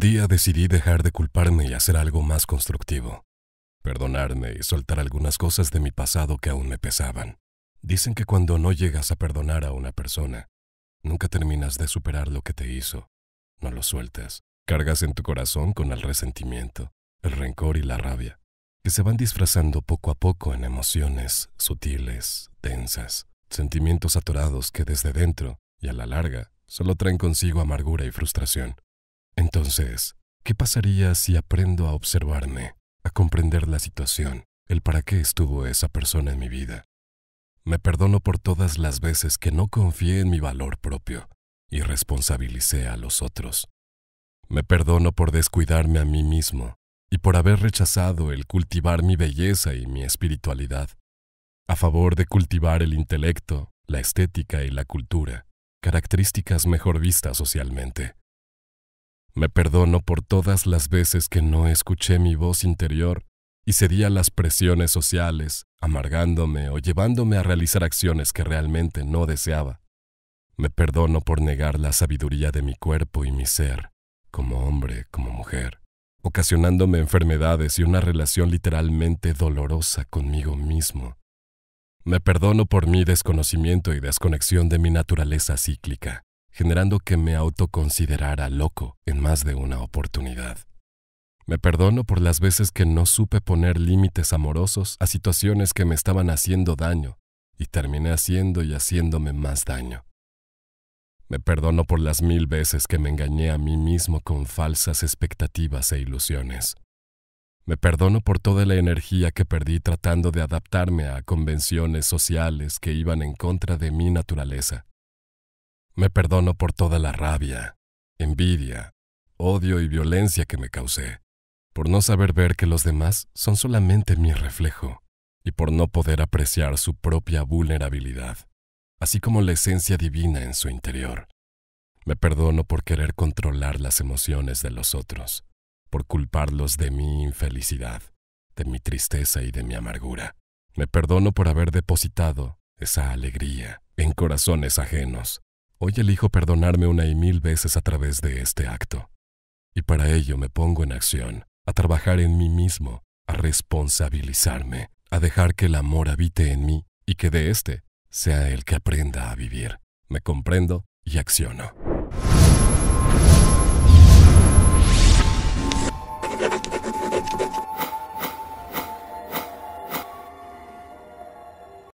día decidí dejar de culparme y hacer algo más constructivo. Perdonarme y soltar algunas cosas de mi pasado que aún me pesaban. Dicen que cuando no llegas a perdonar a una persona, nunca terminas de superar lo que te hizo. No lo sueltas. Cargas en tu corazón con el resentimiento, el rencor y la rabia, que se van disfrazando poco a poco en emociones sutiles, densas, sentimientos atorados que desde dentro y a la larga solo traen consigo amargura y frustración. Entonces, ¿qué pasaría si aprendo a observarme, a comprender la situación, el para qué estuvo esa persona en mi vida? Me perdono por todas las veces que no confié en mi valor propio y responsabilicé a los otros. Me perdono por descuidarme a mí mismo y por haber rechazado el cultivar mi belleza y mi espiritualidad, a favor de cultivar el intelecto, la estética y la cultura, características mejor vistas socialmente. Me perdono por todas las veces que no escuché mi voz interior y cedí a las presiones sociales, amargándome o llevándome a realizar acciones que realmente no deseaba. Me perdono por negar la sabiduría de mi cuerpo y mi ser, como hombre, como mujer, ocasionándome enfermedades y una relación literalmente dolorosa conmigo mismo. Me perdono por mi desconocimiento y desconexión de mi naturaleza cíclica, generando que me autoconsiderara loco en más de una oportunidad. Me perdono por las veces que no supe poner límites amorosos a situaciones que me estaban haciendo daño y terminé haciendo y haciéndome más daño. Me perdono por las mil veces que me engañé a mí mismo con falsas expectativas e ilusiones. Me perdono por toda la energía que perdí tratando de adaptarme a convenciones sociales que iban en contra de mi naturaleza. Me perdono por toda la rabia, envidia, odio y violencia que me causé, por no saber ver que los demás son solamente mi reflejo y por no poder apreciar su propia vulnerabilidad, así como la esencia divina en su interior. Me perdono por querer controlar las emociones de los otros, por culparlos de mi infelicidad, de mi tristeza y de mi amargura. Me perdono por haber depositado esa alegría en corazones ajenos, Hoy elijo perdonarme una y mil veces a través de este acto. Y para ello me pongo en acción, a trabajar en mí mismo, a responsabilizarme, a dejar que el amor habite en mí y que de éste sea el que aprenda a vivir. Me comprendo y acciono.